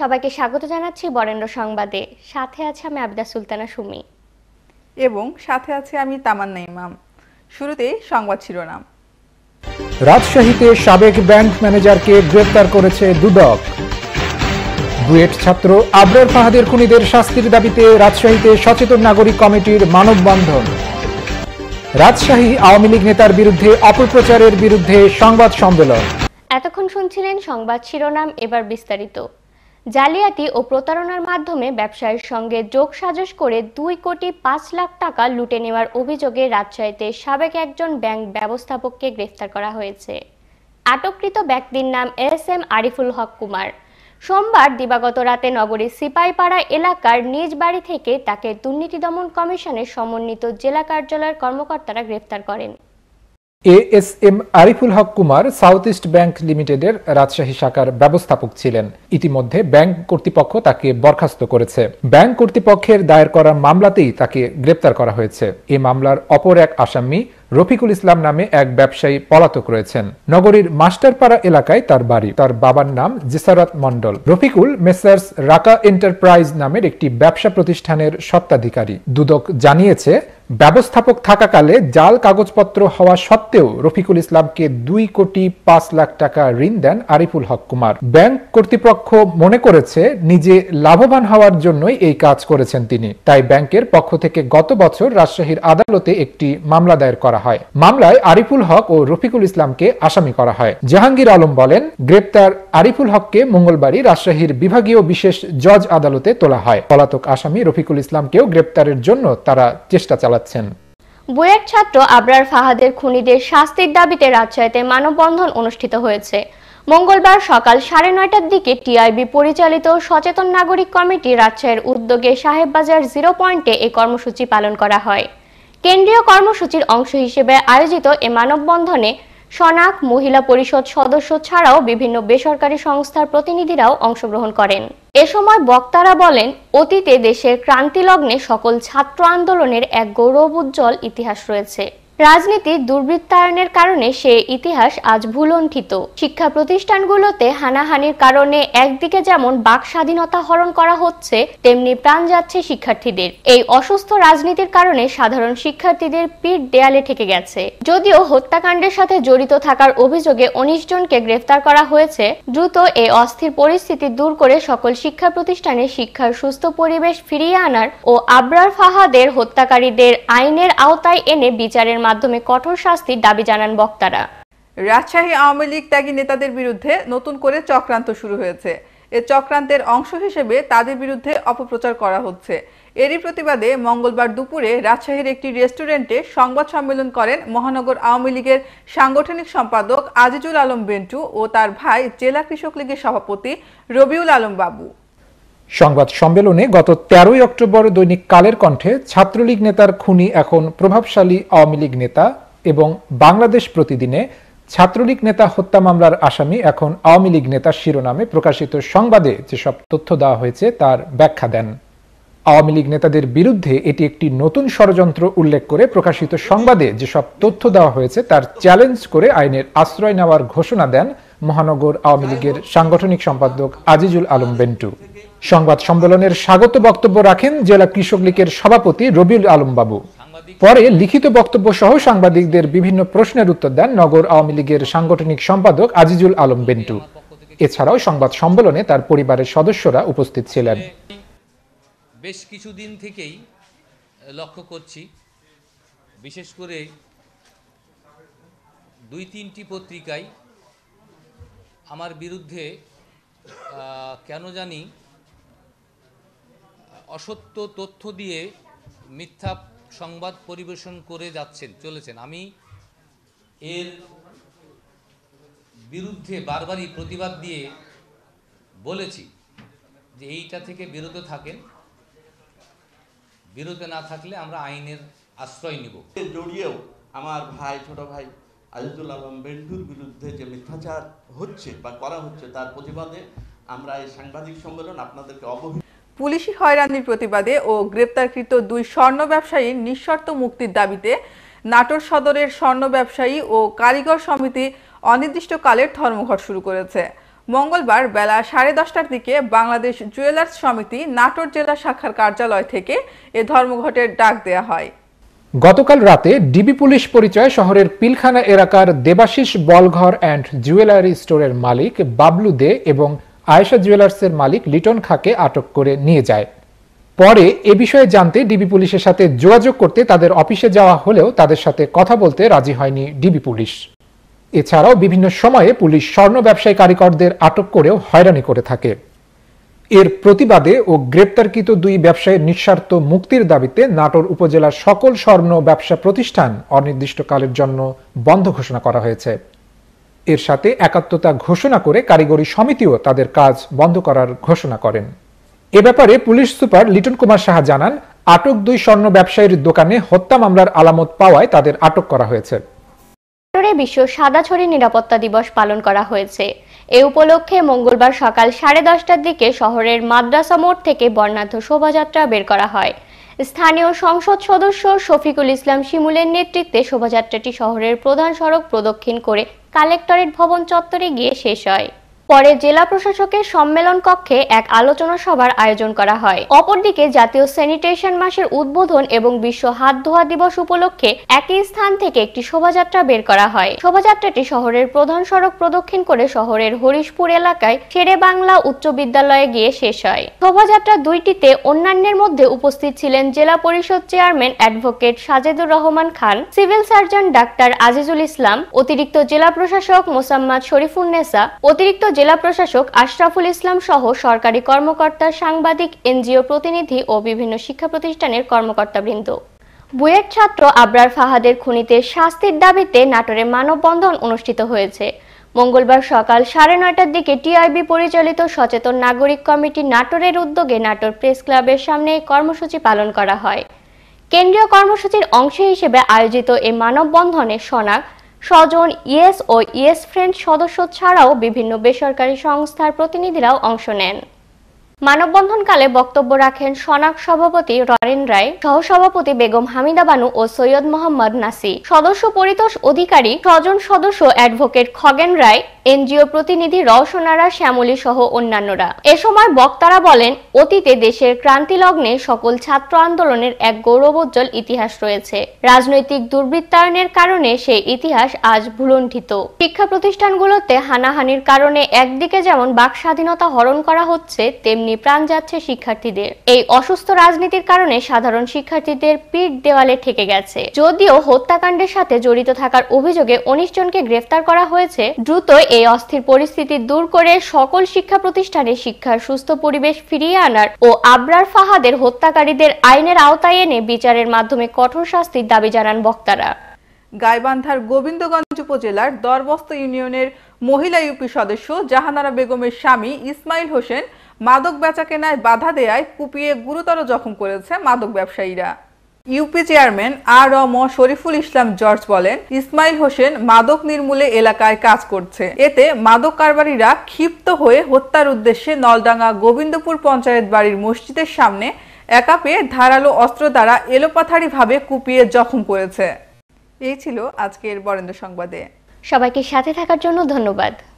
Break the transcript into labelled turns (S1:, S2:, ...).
S1: সবাইকে স্বাগত জানাচ্ছি বরেন্দ্র সংবাদে সাথে
S2: আছে আমি আবিদা সুলতানা সুমি এবং সাথে আছে আমি তামান্না ইমাম শুরুতে সংবাদ শিরোনাম
S3: রাজশাহীতে সাবেক ব্যাংক ম্যানেজারকে গ্রেপ্তার করেছে দুদক বুয়েট ছাত্র আবরার ফাহাদের খুনিদের শাস্তির দাবিতে রাজশাহীতে সচেতন নাগরিক কমিটির মানববন্ধন রাজশাহী আওয়ামী লীগ নেতার বিরুদ্ধে অপপ্রচারের বিরুদ্ধে সংবাদ সম্মেলন
S1: এতক্ষণ শুনছিলেন সংবাদ শিরোনাম এবার বিস্তারিত জালিয়াতি ও প্রতারণার মাধ্যমে ব্যবসায়ীর সঙ্গে যোগসাজশ করে দুই কোটি পাঁচ লাখ টাকা লুটে নেওয়ার অভিযোগে রাজশাহীতে সাবেক একজন ব্যাংক ব্যবস্থাপককে গ্রেফতার করা হয়েছে আটককৃত ব্যক্তির নাম এস এম আরিফুল হক কুমার সোমবার দিবাগত রাতে নগরীর সিপাইপাড়া এলাকার নিজ বাড়ি থেকে তাকে দুর্নীতি দমন কমিশনের সমন্বিত জেলা কার্যালয়ের কর্মকর্তারা গ্রেফতার করেন
S3: S M Ariful Haque Kumar South East Bank লিমিটেডের রাজশাহী শাখার ব্যবস্থাপক ছিলেন ইতিমধ্যে ব্যাংক কর্তৃপক্ষ তাকে বরখাস্ত করেছে ব্যাংক কর্তৃপক্ষের দায়ের করা মামলাতেই তাকে গ্রেপ্তার করা হয়েছে এ মামলার অপর এক আসামি রফিকুল ইসলাম নামে এক ব্যবসায়ী পলাতক রয়েছেন নগরীর মাস্টারপাড়া এলাকায় তার বাড়ি তার বাবার নাম জিসারাত মন্ডল রফিকুল মেসার্স রাকা এন্টারপ্রাইজ নামের একটি ব্যবসা প্রতিষ্ঠানের সত্ত্বাধিকারী দুদক জানিয়েছে ব্যবস্থাপক থাকাকালে জাল কাগজপত্র হওয়া সত্ত্বেও রফিকুল ইসলামকে দুই কোটি পাঁচ লাখ টাকা ঋণ দেন আরিফুল হক কুমার ব্যাংক কর্তৃপক্ষ মনে করেছে নিজে লাভবান হওয়ার জন্যই এই কাজ করেছেন তিনি তাই ব্যাংকের পক্ষ থেকে গত বছর রাজশাহীর আদালতে একটি মামলা দায়ের করা হয় মামলায় আরিফুল হক ও রফিকুল ইসলামকে আসামি করা হয় জাহাঙ্গীর আলম বলেন গ্রেপ্তার আরিফুল হককে মঙ্গলবারই রাজশাহীর বিভাগীয় বিশেষ জজ আদালতে তোলা হয় পলাতক আসামি রফিকুল ইসলামকেও গ্রেপ্তারের জন্য তারা চেষ্টা চালায় চালাচ্ছেন
S1: বুয়েট ছাত্র আবরার ফাহাদের খুনিদের শাস্তির দাবিতে রাজশাহীতে মানববন্ধন অনুষ্ঠিত হয়েছে মঙ্গলবার সকাল সাড়ে নয়টার দিকে টিআইবি পরিচালিত সচেতন নাগরিক কমিটি রাজশাহীর উদ্যোগে সাহেববাজার জিরো পয়েন্টে এই কর্মসূচি পালন করা হয় কেন্দ্রীয় কর্মসূচির অংশ হিসেবে আয়োজিত এ মানববন্ধনে সনাক মহিলা পরিষদ সদস্য ছাড়াও বিভিন্ন বেসরকারি সংস্থার প্রতিনিধিরাও অংশগ্রহণ করেন এ সময় বক্তারা বলেন অতীতে দেশের ক্রান্তিলগ্নে সকল ছাত্র আন্দোলনের এক গৌরবোজ্জ্বল ইতিহাস রয়েছে রাজনীতির দুর্বৃত্তায়নের কারণে সে ইতিহাস আজ ভুলণ্ঠিত শিক্ষা প্রতিষ্ঠানগুলোতে হানাহানির কারণে একদিকে যেমন বাক স্বাধীনতা হরণ করা হচ্ছে তেমনি প্রাণ যাচ্ছে শিক্ষার্থীদের এই অসুস্থ রাজনীতির কারণে সাধারণ শিক্ষার্থীদের পিঠ দেয়ালে ঠেকে গেছে যদিও হত্যাকাণ্ডের সাথে জড়িত থাকার অভিযোগে উনিশ জনকে গ্রেফতার করা হয়েছে দ্রুত এই অস্থির পরিস্থিতি দূর করে সকল শিক্ষা প্রতিষ্ঠানে শিক্ষার সুস্থ পরিবেশ ফিরিয়ে আনার ও আবরার ফাহাদের হত্যাকারীদের আইনের আওতায় এনে বিচারের মাধ্যমে কঠোর
S2: শাস্তির দাবি জানান বক্তারা রাজশাহী আওয়ামী লীগ ত্যাগী নেতাদের বিরুদ্ধে নতুন করে চক্রান্ত শুরু হয়েছে এ চক্রান্তের অংশ হিসেবে তাদের বিরুদ্ধে অপপ্রচার করা হচ্ছে এরই প্রতিবাদে মঙ্গলবার দুপুরে রাজশাহীর একটি রেস্টুরেন্টে সংবাদ সম্মেলন করেন মহানগর আওয়ামী লীগের সাংগঠনিক সম্পাদক আজিজুল আলম বেন্টু ও তার ভাই জেলা কৃষক লীগের সভাপতি রবিউল আলম বাবু
S3: সংবাদ সম্মেলনে গত তেরোই অক্টোবর দৈনিক কালের কণ্ঠে ছাত্রলীগ নেতার খুনি এখন প্রভাবশালী আওয়ামী লীগ নেতা এবং বাংলাদেশ প্রতিদিনে ছাত্রলীগ নেতা হত্যা মামলার আসামি এখন আওয়ামী লীগ নেতা শিরোনামে প্রকাশিত সংবাদে যেসব তথ্য দেওয়া হয়েছে তার ব্যাখ্যা দেন আওয়ামী লীগ নেতাদের বিরুদ্ধে এটি একটি নতুন ষড়যন্ত্র উল্লেখ করে প্রকাশিত সংবাদে যেসব তথ্য দেওয়া হয়েছে তার চ্যালেঞ্জ করে আইনের আশ্রয় নেওয়ার ঘোষণা দেন মহানগর আওয়ামী লীগের সাংগঠনিক সম্পাদক আজিজুল আলম বেন্টু সংবাদ সম্মেলনের স্বাগত বক্তব্য রাখেন জেলা কৃষক লীগের সভাপতি রবিউল আলম বাবু পরে লিখিত বক্তব্য সহ সাংবাদিকদের বিভিন্ন প্রশ্নের উত্তর দেন নগর আওয়ামী লীগের সাংগঠনিক সম্পাদক আজিজুল আলম বেন্টু এছাড়াও সংবাদ সম্মেলনে তার পরিবারের সদস্যরা উপস্থিত ছিলেন বেশ কিছুদিন থেকেই লক্ষ্য করছি বিশেষ করে দুই তিনটি পত্রিকায় আমার বিরুদ্ধে কেন জানি অসত্য তথ্য দিয়ে মিথ্যা সংবাদ পরিবেশন করে যাচ্ছেন চলেছেন আমি এর বিরুদ্ধে বারবারই প্রতিবাদ দিয়ে বলেছি যে এইটা থেকে বিরত থাকেন বিরত না থাকলে আমরা আইনের আশ্রয় নিব জড়িয়েও আমার ভাই
S2: ছোট ভাই আজিজুল আলম বেন্ডুর বিরুদ্ধে যে মিথ্যাচার হচ্ছে বা করা হচ্ছে তার প্রতিবাদে আমরা এই সাংবাদিক সম্মেলন আপনাদেরকে অবহিত পুলিশি হয়রানির প্রতিবাদে ও গ্রেপ্তারকৃত দুই স্বর্ণ ব্যবসায়ীর নিঃশর্ত মুক্তির দাবিতে নাটোর সদরের স্বর্ণ ব্যবসায়ী ও কারিগর সমিতি অনির্দিষ্টকালের ধর্মঘট শুরু করেছে মঙ্গলবার বেলা সাড়ে দশটার দিকে বাংলাদেশ জুয়েলার্স সমিতি নাটোর জেলা শাখার কার্যালয় থেকে এ ধর্মঘটের ডাক দেয়া হয়
S3: গতকাল রাতে ডিবি পুলিশ পরিচয় শহরের পিলখানা এলাকার দেবাশিস বলঘর অ্যান্ড জুয়েলারি স্টোরের মালিক বাবলু দে এবং আয়েশা জুয়েলার্সের মালিক লিটন খাকে আটক করে নিয়ে যায় পরে এ বিষয়ে জানতে ডিবি পুলিশের সাথে যোগাযোগ করতে তাদের অফিসে যাওয়া হলেও তাদের সাথে কথা বলতে রাজি হয়নি ডিবি পুলিশ এছাড়াও বিভিন্ন সময়ে পুলিশ স্বর্ণ ব্যবসায়ী কারিকরদের আটক করেও হয়রানি করে থাকে এর প্রতিবাদে ও গ্রেপ্তারকৃত দুই ব্যবসায়ীর নিঃস্বার্থ মুক্তির দাবিতে নাটোর উপজেলার সকল স্বর্ণ ব্যবসা প্রতিষ্ঠান অনির্দিষ্টকালের জন্য বন্ধ ঘোষণা করা হয়েছে এর সাথে একাত্মতা ঘোষণা করে কারিগরি সমিতিও তাদের কাজ বন্ধ করার ঘোষণা করেন এ ব্যাপারে পুলিশ সুপার লিটন কুমার সাহা জানান আটক দুই স্বর্ণ ব্যবসায়ীর দোকানে হত্যা মামলার আলামত পাওয়ায় তাদের আটক করা হয়েছে
S1: বিশ্ব সাদা ছড়ি নিরাপত্তা দিবস পালন করা হয়েছে এ উপলক্ষে মঙ্গলবার সকাল সাড়ে দশটার দিকে শহরের মাদ্রাসা মোড় থেকে বর্ণাঢ্য শোভাযাত্রা বের করা হয় স্থানীয় সংসদ সদস্য শফিকুল ইসলাম শিমুলের নেতৃত্বে শোভাযাত্রাটি শহরের প্রধান সড়ক প্রদক্ষিণ করে কালেক্টরেট ভবন চত্বরে গিয়ে শেষ হয় পরে জেলা প্রশাসকের সম্মেলন কক্ষে এক আলোচনা সভার আয়োজন করা হয় অপরদিকে জাতীয় স্যানিটেশন মাসের উদ্বোধন এবং বিশ্ব হাত ধোয়া দিবস উপলক্ষে একই স্থান থেকে একটি শোভাযাত্রা বের করা হয় শোভাযাত্রাটি শহরের প্রধান সড়ক প্রদক্ষিণ করে শহরের হরিশপুর এলাকায় শেরে বাংলা উচ্চ বিদ্যালয়ে গিয়ে শেষ হয় শোভাযাত্রা দুইটিতে অন্যান্যের মধ্যে উপস্থিত ছিলেন জেলা পরিষদ chairman advocate Sajedur Rahman Khan civil surgeon ডাক্তার আজিজুল ইসলাম অতিরিক্ত জেলা প্রশাসক মোসাম্মদ শরীফুন্নেসা অতিরিক্ত জেলা প্রশাসক আশরাফুল ইসলাম সহ সরকারি কর্মকর্তা সাংবাদিক এনজিও প্রতিনিধি ও বিভিন্ন শিক্ষা প্রতিষ্ঠানের কর্মকর্তাবৃন্দ বুয়েট ছাত্র আবরার ফাহাদের খুনিতে শাস্তির দাবিতে নাটোরে মানববন্ধন অনুষ্ঠিত হয়েছে মঙ্গলবার সকাল সাড়ে নয়টার দিকে টিআইবি পরিচালিত সচেতন নাগরিক কমিটি নাটোরের উদ্যোগে নাটোর প্রেস ক্লাবের সামনে কর্মসূচি পালন করা হয় কেন্দ্রীয় কর্মসূচির অংশ হিসেবে আয়োজিত এই মানববন্ধনে সনাক স্বজন ইয়েস ও ইয়েস ফ্রেন্ড সদস্য ছাড়াও বিভিন্ন বেসরকারি সংস্থার প্রতিনিধিরাও অংশ নেন মানববন্ধনকালে বক্তব্য রাখেন সনাক সভাপতি ররেন রায় সহসভাপতি বেগম হামিদা বানু ও সৈয়দ মোহাম্মদ নাসি সদস্য পরিতোষ অধিকারী স্বজন সদস্য অ্যাডভোকেট খগেন রায় এনজিও প্রতিনিধি রওশনারা শ্যামলী সহ অন্যান্যরা এ সময় বক্তারা বলেন অতীতে দেশের ক্রান্তি লগ্নে সকল ছাত্র আন্দোলনের এক গৌরবোজ্জ্বল ইতিহাস রয়েছে রাজনৈতিক দুর্বৃত্তায়নের কারণে সেই ইতিহাস আজ ভুলণ্ঠিত শিক্ষা প্রতিষ্ঠানগুলোতে হানাহানির কারণে একদিকে যেমন বাক স্বাধীনতা হরণ করা হচ্ছে তেমনি প্রাণ যাচ্ছে শিক্ষার্থীদের এই অসুস্থ রাজনীতির কারণে সাধারণ শিক্ষার্থীদের পিঠ দেওয়ালে ঠেকে গেছে যদিও হত্যাকাণ্ডের সাথে জড়িত থাকার অভিযোগে উনিশ জনকে গ্রেফতার করা হয়েছে দ্রুত এই অস্থির পরিস্থিতি দূর করে সকল শিক্ষা প্রতিষ্ঠানে শিক্ষার সুস্থ পরিবেশ ফিরিয়ে আনার ও আবরার ফাহাদের হত্যাকারীদের আইনের আওতায় এনে বিচারের মাধ্যমে কঠোর শাস্তির দাবি জানান বক্তারা
S2: গাইবান্ধার গোবিন্দগঞ্জ উপজেলার দরবস্ত ইউনিয়নের মহিলা ইউপি সদস্য জাহানারা বেগমের স্বামী ইসমাইল হোসেন মাদক বেচাকেনায় বাধা দেয়ায় কুপিয়ে গুরুতর জখম করেছে মাদক ব্যবসায়ীরা ইউপি চেয়ারম্যান আর ম শরীফুল ইসলাম জর্জ বলেন ইসমাইল হোসেন মাদক নির্মূলে এলাকায় কাজ করছে এতে মাদক কারবারীরা ক্ষিপ্ত হয়ে হত্যার উদ্দেশ্যে নলডাঙ্গা গোবিন্দপুর পঞ্চায়েত বাড়ির মসজিদের সামনে একা পেয়ে ধারালো অস্ত্র দ্বারা এলোপাথারিভাবে কুপিয়ে জখম করেছে এই ছিল আজকের বরেন্দ্র সংবাদে সবাইকে সাথে থাকার জন্য ধন্যবাদ